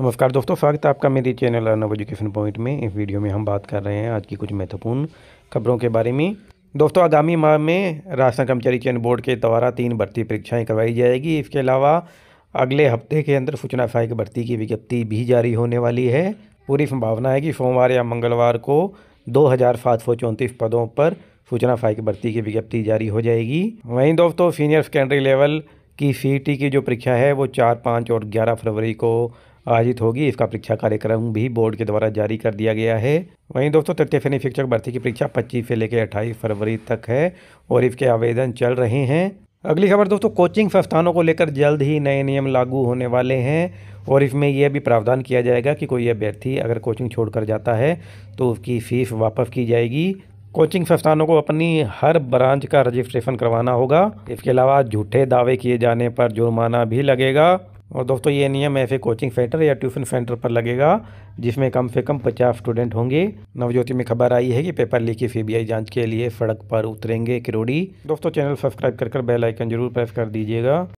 नमस्कार दोस्तों स्वागत है आपका मेरे चैनल अर्नव एजुकेशन पॉइंट में इस वीडियो में हम बात कर रहे हैं आज की कुछ महत्वपूर्ण खबरों के बारे में दोस्तों आगामी माह में राजस्थान कर्मचारी चयन बोर्ड के द्वारा तीन भर्ती परीक्षाएं करवाई जाएगी इसके अलावा अगले हफ्ते के अंदर सूचना सहायक भर्ती की विज्ञप्ति भी जारी होने वाली है पूरी संभावना है कि सोमवार या मंगलवार को दो पदों पर सूचना सहायक भर्ती की विज्ञप्ति जारी हो जाएगी वहीं दोस्तों सीनियर सेकेंडरी लेवल की सी e की जो परीक्षा है वो चार पाँच और ग्यारह फरवरी को आयोजित होगी इसका परीक्षा कार्यक्रम भी बोर्ड के द्वारा जारी कर दिया गया है वहीं दोस्तों तृतीय श्रेणी शिक्षक भर्ती की परीक्षा पच्चीस से लेकर अट्ठाईस फरवरी तक है और इसके आवेदन चल रहे हैं अगली खबर दोस्तों कोचिंग संस्थानों को लेकर जल्द ही नए नियम लागू होने वाले हैं और इसमें यह भी प्रावधान किया जाएगा कि कोई अभ्यर्थी अगर कोचिंग छोड़कर जाता है तो उसकी फीस वापस की जाएगी कोचिंग संस्थानों को अपनी हर ब्रांच का रजिस्ट्रेशन करवाना होगा इसके अलावा झूठे दावे किए जाने पर जुर्माना भी लगेगा और दोस्तों ये नियम एफ कोचिंग सेंटर या ट्यूशन सेंटर पर लगेगा जिसमें कम से कम पचास स्टूडेंट होंगे नवज्योति में खबर आई है कि पेपर लीक की सीबीआई जांच के लिए सड़क पर उतरेंगे किरोड़ी दोस्तों चैनल सब्सक्राइब कर कर बेल आइकन जरूर प्रेस कर दीजिएगा